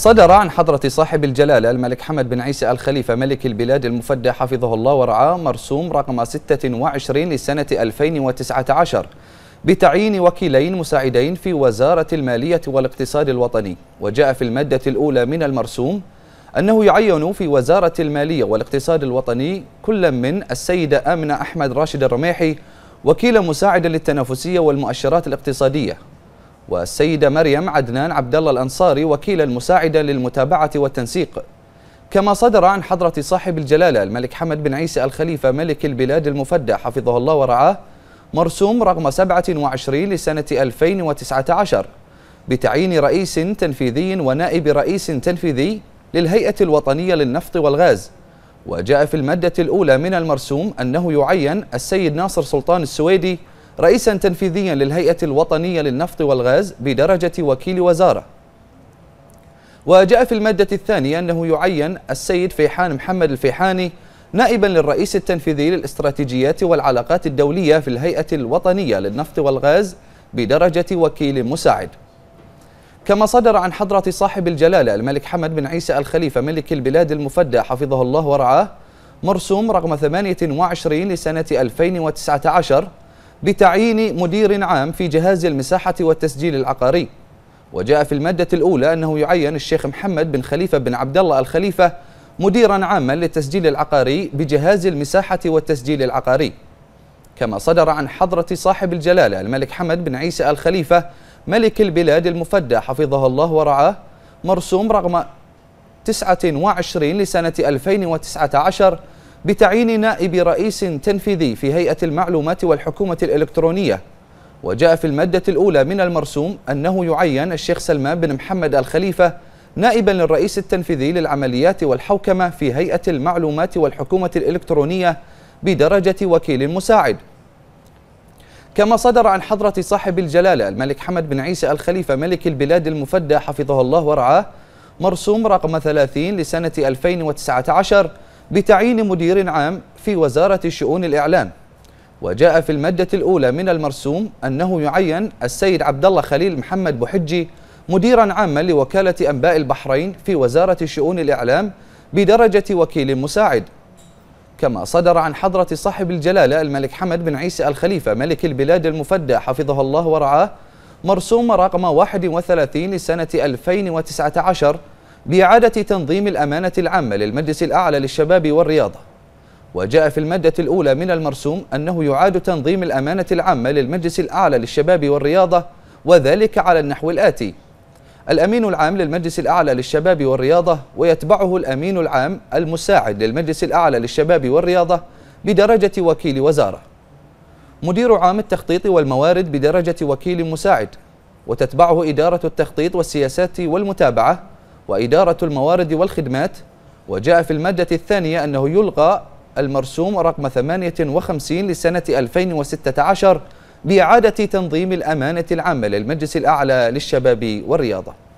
صدر عن حضرة صاحب الجلالة الملك حمد بن عيسى الخليفة ملك البلاد المفدى حفظه الله ورعاه مرسوم رقم 26 لسنة 2019 بتعيين وكيلين مساعدين في وزارة المالية والاقتصاد الوطني وجاء في المادة الأولى من المرسوم أنه يعين في وزارة المالية والاقتصاد الوطني كل من السيدة آمنة أحمد راشد الرميحي وكيل مساعد للتنافسية والمؤشرات الاقتصادية والسيدة مريم عدنان عبد الله الأنصاري وكيل المساعدة للمتابعة والتنسيق كما صدر عن حضرة صاحب الجلالة الملك حمد بن عيسى الخليفة ملك البلاد المفدى حفظه الله ورعاه مرسوم رقم 27 لسنة 2019 بتعيين رئيس تنفيذي ونائب رئيس تنفيذي للهيئة الوطنية للنفط والغاز وجاء في المادة الأولى من المرسوم أنه يعين السيد ناصر سلطان السويدي رئيسا تنفيذيا للهيئة الوطنية للنفط والغاز بدرجة وكيل وزارة وجاء في المادة الثانية أنه يعين السيد فيحان محمد الفيحاني نائبا للرئيس التنفيذي للاستراتيجيات والعلاقات الدولية في الهيئة الوطنية للنفط والغاز بدرجة وكيل مساعد كما صدر عن حضرة صاحب الجلالة الملك حمد بن عيسى الخليفة ملك البلاد المفدى حفظه الله ورعاه مرسوم رقم 28 لسنة 2019 بتعيين مدير عام في جهاز المساحة والتسجيل العقاري وجاء في المادة الأولى أنه يعين الشيخ محمد بن خليفة بن عبد الله الخليفة مديرا عاما للتسجيل العقاري بجهاز المساحة والتسجيل العقاري كما صدر عن حضرة صاحب الجلالة الملك حمد بن عيسى الخليفة ملك البلاد المفدى حفظه الله ورعاه مرسوم رقم 29 لسنة 2019 بتعيين نائب رئيس تنفيذي في هيئة المعلومات والحكومة الإلكترونية وجاء في المادة الأولى من المرسوم أنه يعين الشيخ سلمان بن محمد الخليفة نائبا للرئيس التنفيذي للعمليات والحوكمة في هيئة المعلومات والحكومة الإلكترونية بدرجة وكيل مساعد كما صدر عن حضرة صاحب الجلالة الملك حمد بن عيسى الخليفة ملك البلاد المفدى حفظه الله ورعاه مرسوم رقم 30 لسنة 2019 بتعيين مدير عام في وزارة الشؤون الإعلام وجاء في المادة الأولى من المرسوم أنه يعين السيد عبد الله خليل محمد بحجي مديرا عاما لوكالة أنباء البحرين في وزارة الشؤون الإعلام بدرجة وكيل مساعد كما صدر عن حضرة صاحب الجلالة الملك حمد بن عيسى الخليفة ملك البلاد المفدى حفظه الله ورعاه مرسوم رقم 31 لسنة 2019 بإعادة تنظيم الأمانة العامة للمجلس الأعلى للشباب والرياضة وجاء في المادة الأولى من المرسوم أنه يعاد تنظيم الأمانة العامة للمجلس الأعلى للشباب والرياضة وذلك على النحو الآتي الأمين العام للمجلس الأعلى للشباب والرياضة ويتبعه الأمين العام المساعد للمجلس الأعلى للشباب والرياضة بدرجة وكيل وزارة مدير عام التخطيط والموارد بدرجة وكيل مساعد وتتبعه إدارة التخطيط والسياسات والمتابعة وإدارة الموارد والخدمات وجاء في المادة الثانية أنه يلغى المرسوم رقم 58 لسنة 2016 بإعادة تنظيم الأمانة العامة للمجلس الأعلى للشباب والرياضة